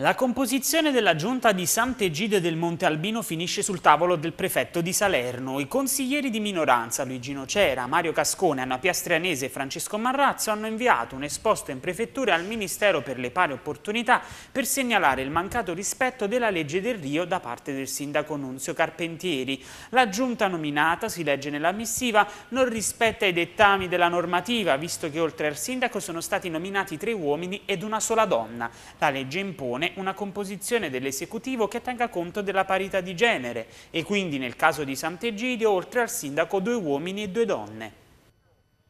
La composizione della giunta di Sant'Egide del Monte Albino finisce sul tavolo del prefetto di Salerno. I consiglieri di minoranza Luigi Nocera, Mario Cascone, Anna Piastrianese e Francesco Marrazzo hanno inviato un esposto in prefettura al Ministero per le Pari Opportunità per segnalare il mancato rispetto della legge del Rio da parte del sindaco Nunzio Carpentieri. La giunta nominata, si legge nella missiva, non rispetta i dettami della normativa, visto che oltre al sindaco sono stati nominati tre uomini ed una sola donna. La legge impone attenzione una composizione dell'esecutivo che tenga conto della parità di genere e quindi nel caso di Sant'Egidio oltre al sindaco due uomini e due donne.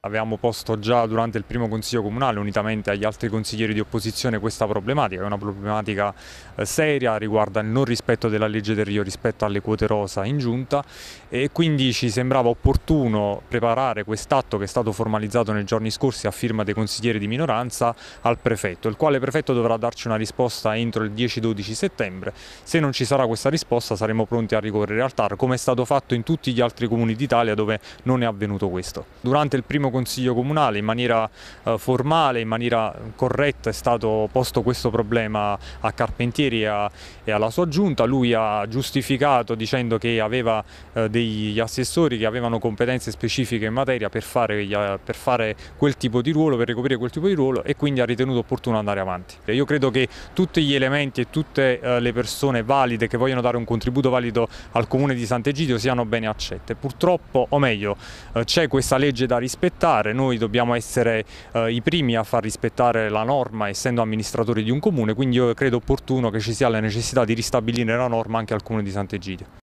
Avevamo posto già durante il primo Consiglio Comunale, unitamente agli altri consiglieri di opposizione, questa problematica, è una problematica eh, seria, riguarda il non rispetto della legge del Rio rispetto alle quote rosa in giunta e quindi ci sembrava opportuno preparare quest'atto che è stato formalizzato nei giorni scorsi a firma dei consiglieri di minoranza al prefetto, il quale prefetto dovrà darci una risposta entro il 10-12 settembre. Se non ci sarà questa risposta saremo pronti a ricorrere al TAR, come è stato fatto in tutti gli altri comuni d'Italia dove non è avvenuto questo. Durante il primo primo Consiglio Comunale in maniera eh, formale, in maniera corretta è stato posto questo problema a Carpentieri e alla sua giunta, lui ha giustificato dicendo che aveva eh, degli assessori che avevano competenze specifiche in materia per fare, per fare quel tipo di ruolo, per ricoprire quel tipo di ruolo e quindi ha ritenuto opportuno andare avanti. Io credo che tutti gli elementi e tutte eh, le persone valide che vogliono dare un contributo valido al comune di Sant'Egidio siano bene accette. Purtroppo, o meglio, c'è questa legge da rispettare rispettare, noi dobbiamo essere eh, i primi a far rispettare la norma essendo amministratori di un comune, quindi io credo opportuno che ci sia la necessità di ristabilire la norma anche al comune di Sant'Egidio.